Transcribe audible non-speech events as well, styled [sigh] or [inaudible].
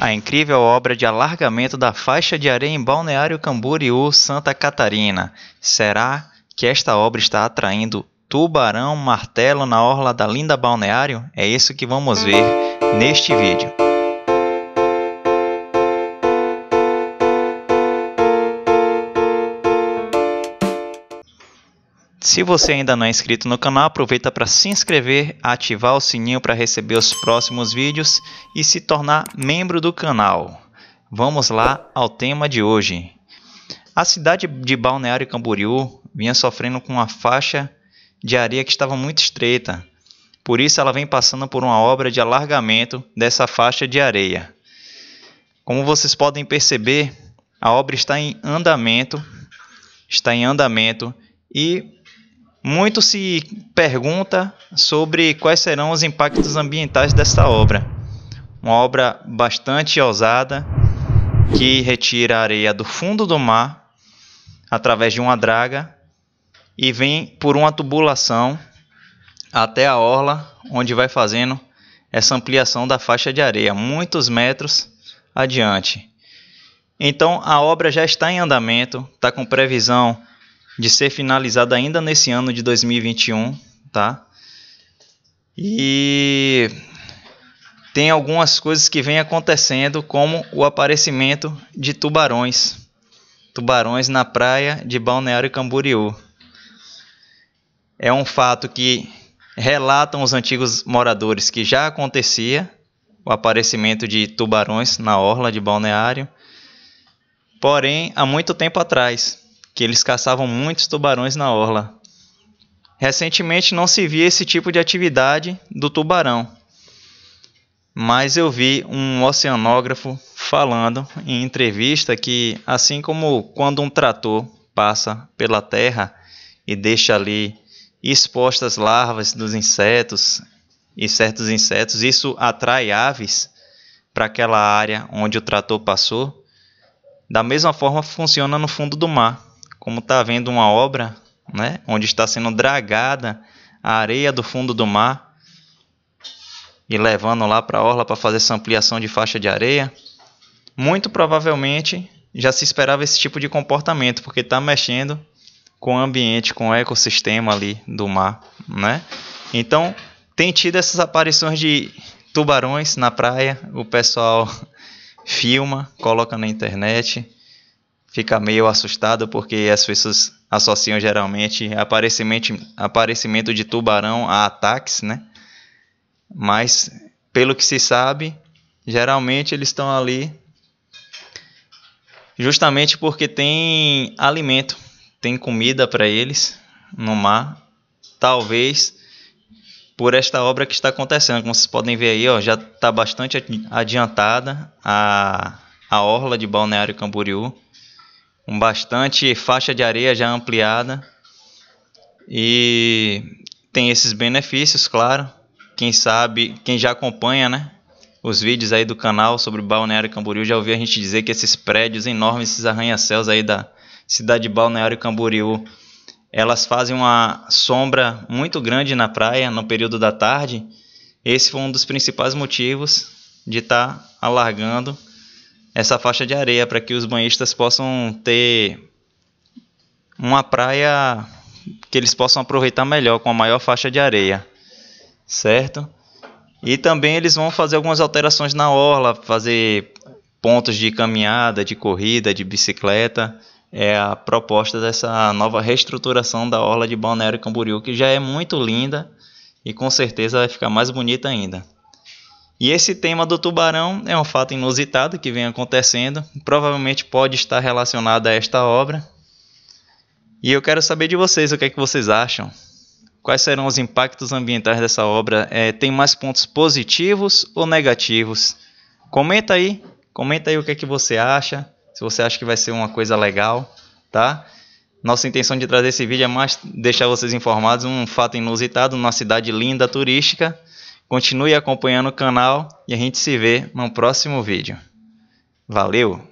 A incrível obra de alargamento da faixa de areia em Balneário Camboriú, Santa Catarina. Será que esta obra está atraindo tubarão martelo na orla da linda balneário? É isso que vamos ver neste vídeo. Se você ainda não é inscrito no canal, aproveita para se inscrever, ativar o sininho para receber os próximos vídeos e se tornar membro do canal. Vamos lá ao tema de hoje. A cidade de Balneário Camboriú vinha sofrendo com uma faixa de areia que estava muito estreita. Por isso ela vem passando por uma obra de alargamento dessa faixa de areia. Como vocês podem perceber, a obra está em andamento, está em andamento e muito se pergunta sobre quais serão os impactos ambientais desta obra. Uma obra bastante ousada que retira a areia do fundo do mar através de uma draga e vem por uma tubulação até a orla, onde vai fazendo essa ampliação da faixa de areia, muitos metros adiante. Então a obra já está em andamento, está com previsão de ser finalizada ainda nesse ano de 2021, tá? E tem algumas coisas que vêm acontecendo, como o aparecimento de tubarões. Tubarões na praia de Balneário Camboriú. É um fato que relatam os antigos moradores que já acontecia o aparecimento de tubarões na orla de Balneário, porém há muito tempo atrás que eles caçavam muitos tubarões na orla. Recentemente não se via esse tipo de atividade do tubarão, mas eu vi um oceanógrafo falando em entrevista que, assim como quando um trator passa pela terra e deixa ali expostas larvas dos insetos e certos insetos, isso atrai aves para aquela área onde o trator passou. Da mesma forma funciona no fundo do mar como está havendo uma obra, né, onde está sendo dragada a areia do fundo do mar e levando lá para a orla para fazer essa ampliação de faixa de areia, muito provavelmente já se esperava esse tipo de comportamento, porque está mexendo com o ambiente, com o ecossistema ali do mar, né? Então, tem tido essas aparições de tubarões na praia, o pessoal [laughs] filma, coloca na internet, fica meio assustado porque as pessoas associam geralmente aparecimento, aparecimento de tubarão a ataques, né? Mas pelo que se sabe, geralmente eles estão ali justamente porque tem alimento, tem comida para eles no mar. Talvez por esta obra que está acontecendo, como vocês podem ver aí, ó, já está bastante adiantada a, a orla de Balneário Camboriú com bastante faixa de areia já ampliada e tem esses benefícios, claro. Quem sabe, quem já acompanha, né? Os vídeos aí do canal sobre Balneário Camboriú já ouviu a gente dizer que esses prédios enormes, esses arranha-céus aí da cidade de Balneário Camboriú, elas fazem uma sombra muito grande na praia no período da tarde. Esse foi um dos principais motivos de estar tá alargando essa faixa de areia para que os banhistas possam ter uma praia que eles possam aproveitar melhor com a maior faixa de areia, certo? E também eles vão fazer algumas alterações na orla, fazer pontos de caminhada, de corrida, de bicicleta. É a proposta dessa nova reestruturação da orla de Balneário Camboriú, que já é muito linda e com certeza vai ficar mais bonita ainda. E esse tema do tubarão é um fato inusitado que vem acontecendo, provavelmente pode estar relacionado a esta obra. E eu quero saber de vocês o que é que vocês acham. Quais serão os impactos ambientais dessa obra? É, tem mais pontos positivos ou negativos? Comenta aí, comenta aí o que é que você acha, se você acha que vai ser uma coisa legal, tá? Nossa intenção de trazer esse vídeo é mais deixar vocês informados um fato inusitado, numa cidade linda, turística, Continue acompanhando o canal e a gente se vê no próximo vídeo. Valeu!